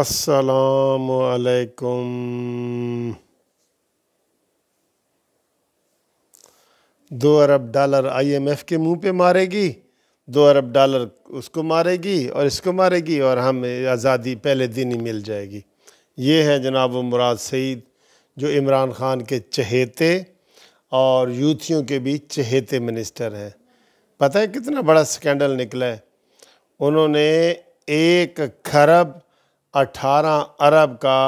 अस्सलाम वालेकुम दो अरब डॉलर आईएमएफ के मुंह पे मारेगी दो अरब डॉलर उसको मारेगी और इसको मारेगी और हमें आज़ादी पहले दिन ही मिल जाएगी ये है जनाब व मुराद सईद जो इमरान ख़ान के चहेते और यूथियों के बीच चहेते मिनिस्टर हैं पता है कितना बड़ा स्कैंडल निकला है उन्होंने एक खरब 18 अरब का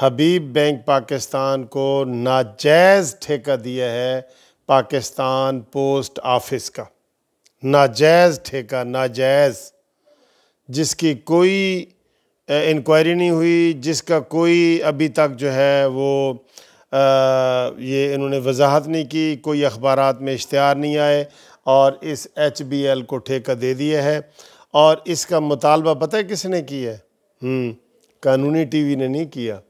हबीब बैंक पाकिस्तान को नाजायज़ ठेका दिया है पाकिस्तान पोस्ट ऑफिस का नाजायज़ ठेका नाजायज़ जिसकी कोई इंक्वायरी नहीं हुई जिसका कोई अभी तक जो है वो आ, ये इन्होंने वजाहत नहीं की कोई अखबार में इश्तहार नहीं आए और इस एच बी एल को ठेका दे दिया है और इसका मुतालबा पता है किसने किया है हम्म, कानूनी टीवी ने नहीं किया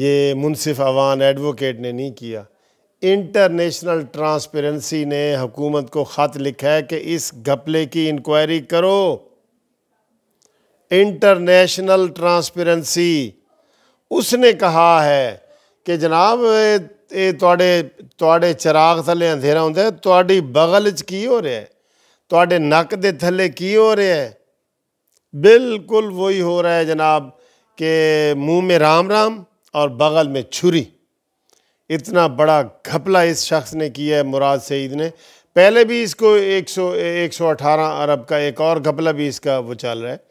ये मुनसिफ अवान एडवोकेट ने नहीं किया इंटरनेशनल ट्रांसपेरेंसी ने हुकूमत को ख़त लिखा है कि इस घपले की इंक्वायरी करो इंटरनेशनल ट्रांसपेरेंसी उसने कहा है कि जनाब ये चिराग ਤੁਹਾਡੇ अंधेरा होंगे ਅੰਧੇਰਾ बगल च की हो रहा है तोड़े नक् के थले की हो रहा है बिल्कुल वही हो रहा है जनाब के मुंह में राम राम और बगल में छुरी इतना बड़ा घपला इस शख्स ने किया है मुराद सईद ने पहले भी इसको एक सौ एक सौ अठारह अरब का एक और घपला भी इसका वो चल रहा है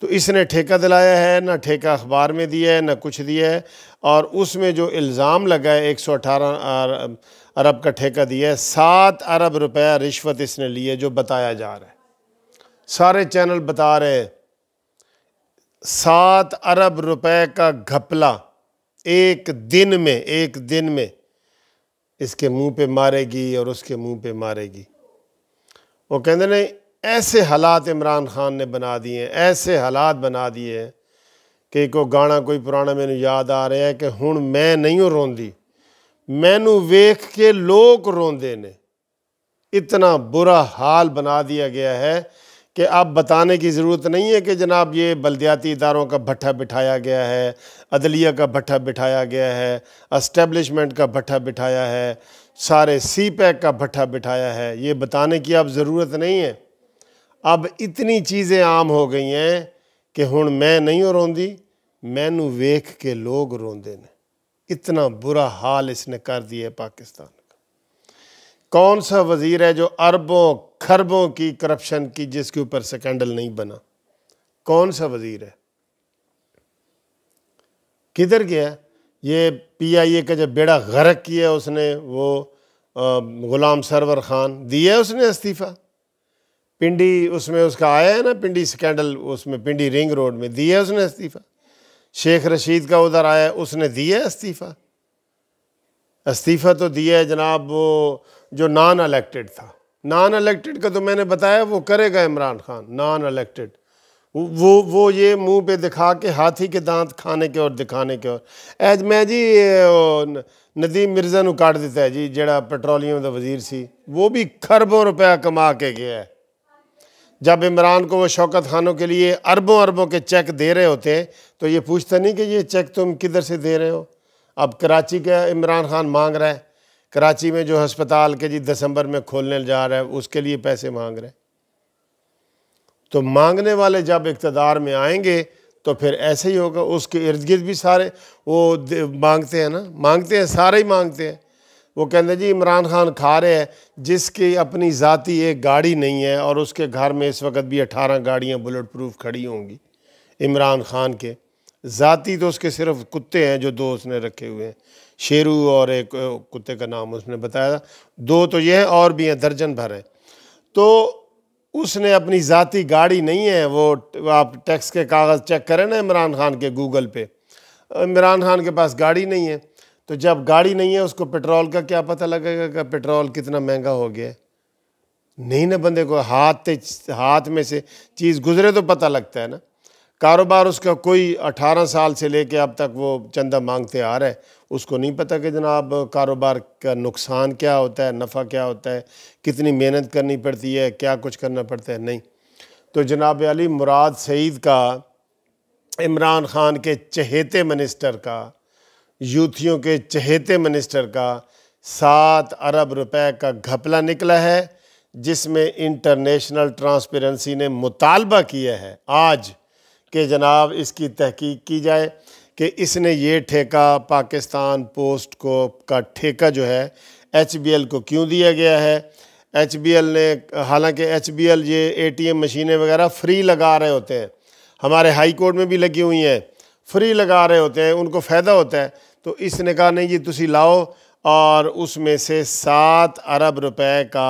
तो इसने ठेका दिलाया है ना ठेका अखबार में दिया है ना कुछ दिया है और उसमें जो इल्ज़ाम लगा है एक सौ अठारह अरब का ठेका दिया है सात अरब रुपया रिश्वत इसने लिए जो बताया जा रहा है सारे चैनल बता रहे हैं सात अरब रुपए का घपला एक दिन में एक दिन में इसके मुंह पे मारेगी और उसके मुंह पे मारेगी वो कहते ने ऐसे हालात इमरान खान ने बना दिए हैं ऐसे हालात बना दिए हैं कि को गाना कोई पुराना मैंने याद आ रहा है कि हूँ मैं नहीं रोंदी मैनू वेख के लोग रोंदे ने इतना बुरा हाल बना दिया गया है कि आप बताने की ज़रूरत नहीं है कि जनाब ये बलदियाती इदारों का भट्ठा बिठाया गया है अदलिया का भट्ठा बिठाया गया है अस्टेब्लिशमेंट का भट्ठा बिठाया है सारे सी पैक e का भट्ठा बिठाया है ये बताने की अब ज़रूरत नहीं है अब इतनी चीज़ें आम हो गई हैं कि हूँ मैं नहीं रोंदी मैनू वेख के लोग रोंदे ने इतना बुरा हाल इसने कर दिया है पाकिस्तान का कौन सा वज़ीर है जो अरबों खरबों की करप्शन की जिसके ऊपर स्कैंडल नहीं बना कौन सा वजीर है किधर गया ये पीआईए का जब बेड़ा गरक किया उसने वो ग़ुलाम सरवर ख़ान दिया उसने इस्तीफ़ा पिंडी उसमें उसका आया है ना पिंडी स्कैंडल उसमें पिंडी रिंग रोड में दिया उसने इस्तीफ़ा शेख रशीद का उधर आया उसने दिया इस्तीफ़ा इस्तीफ़ा तो दिया है जनाब वो जो नॉन अलेक्टेड था नॉन इलेक्टेड का तो मैंने बताया वो करेगा इमरान खान नॉन इलेक्टेड वो वो ये मुंह पे दिखा के हाथी के दांत खाने के और दिखाने के और एज मैं जी नदीम मिर्जा काट देता है जी जड़ा पेट्रोलियम का वजीर सी वो भी खरबों रुपया कमा के गया है जब इमरान को वो शौकत खानों के लिए अरबों अरबों के चेक दे रहे होते हैं तो ये पूछता नहीं कि ये चेक तुम किधर से दे रहे हो अब कराची का इमरान खान मांग रहा है कराची में जो हस्पताल के जी दिसंबर में खोलने जा रहा है उसके लिए पैसे मांग रहे हैं तो मांगने वाले जब इकतदार में आएंगे तो फिर ऐसे ही होगा उसके इर्द गिर्द भी सारे वो मांगते हैं ना मांगते हैं सारे ही मांगते हैं वो कहते हैं जी इमरान खान खा रहे हैं जिसकी अपनी ज़ाती एक गाड़ी नहीं है और उसके घर में इस वक्त भी अठारह गाड़ियाँ बुलेट प्रूफ खड़ी होंगी इमरान खान के ज़ाती तो उसके सिर्फ कुत्ते हैं जो दो उसने रखे हुए हैं शेरू और एक कुत्ते का नाम उसने बताया था दो तो ये हैं और भी हैं दर्जन भर हैं तो उसने अपनी ज़ाती गाड़ी नहीं है वो आप टैक्स के कागज़ चेक करें ना इमरान खान के गूगल पे इमरान खान के पास गाड़ी नहीं है तो जब गाड़ी नहीं है उसको पेट्रोल का क्या पता लगेगा कि पेट्रोल कितना महंगा हो गया नहीं ना बंदे को हाथ हाथ में से चीज़ गुजरे तो पता लगता है ना कारोबार उसका कोई अठारह साल से लेके अब तक वो चंदा मांगते आ रहे हैं उसको नहीं पता कि जनाब कारोबार का नुकसान क्या होता है नफ़ा क्या होता है कितनी मेहनत करनी पड़ती है क्या कुछ करना पड़ता है नहीं तो जनाब अली मुराद सईद का इमरान ख़ान के चहेते मिनिस्टर का यूथियों के चहेते मिनिस्टर का सात अरब रुपए का घपला निकला है जिसमें इंटरनेशनल ट्रांसपेरेंसी ने मुतालबा किया है आज कि जनाब इसकी तहकीक की जाए कि इसने ये ठेका पाकिस्तान पोस्ट को का ठेका जो है एच बी एल को क्यों दिया गया है एच बी एल ने हालांकि एच बी एल ये ए टी एम मशीनें वगैरह फ्री लगा रहे होते हैं हमारे हाई कोर्ट में भी लगी हुई हैं फ्री लगा रहे होते हैं उनको फ़ायदा होता है तो इसने कहा नहीं जी तुम लाओ और उसमें से सात अरब रुपए का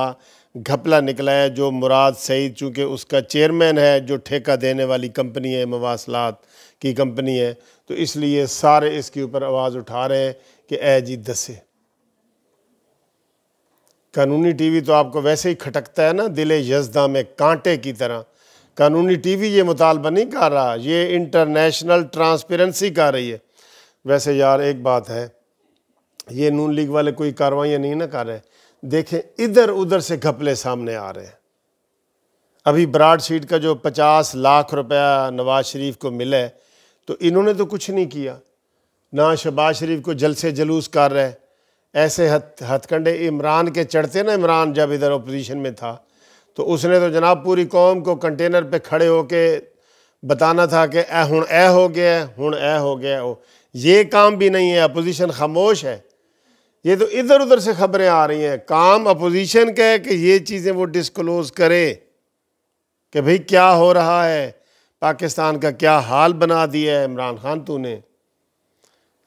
घपला निकला है जो मुराद सईद चूँकि उसका चेयरमैन है जो ठेका देने वाली कंपनी है मवासलात की कंपनी है तो इसलिए सारे इसके ऊपर आवाज़ उठा रहे हैं कि ए जी दसे कानूनी टीवी तो आपको वैसे ही खटकता है ना दिले यजदा में कांटे की तरह कानूनी टीवी ये मुतालबा नहीं कर रहा ये इंटरनेशनल ट्रांसपेरेंसी कर रही है वैसे यार एक बात है ये नून लीग वाले कोई कार्रवाइयाँ नहीं ना कर रहे देखें इधर उधर से घपले सामने आ रहे हैं अभी ब्राड शीट का जो पचास लाख रुपया नवाज शरीफ को मिले तो इन्होंने तो कुछ नहीं किया ना शहबाज शरीफ को जलसे जलूस कर रहे ऐसे हथ हथकंडे इमरान के चढ़ते ना इमरान जब इधर अपोजिशन में था तो उसने तो जनाब पूरी कौम को कंटेनर पे खड़े होके बताना था कि ए हूँ ए हो गया हूँ ए हो गया ओ ये काम भी नहीं है अपोजिशन खामोश है ये तो इधर उधर से खबरें आ रही हैं काम अपोजिशन का है कि ये चीज़ें वो डिस्क्लोज़ करे कि भाई क्या हो रहा है पाकिस्तान का क्या हाल बना दिया है इमरान खान तू ने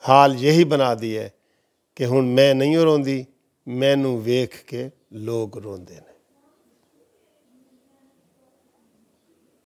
हाल यही बना दिया है कि हूँ मैं नहीं रोंदी मैनू वेख के लोग रोंदे ने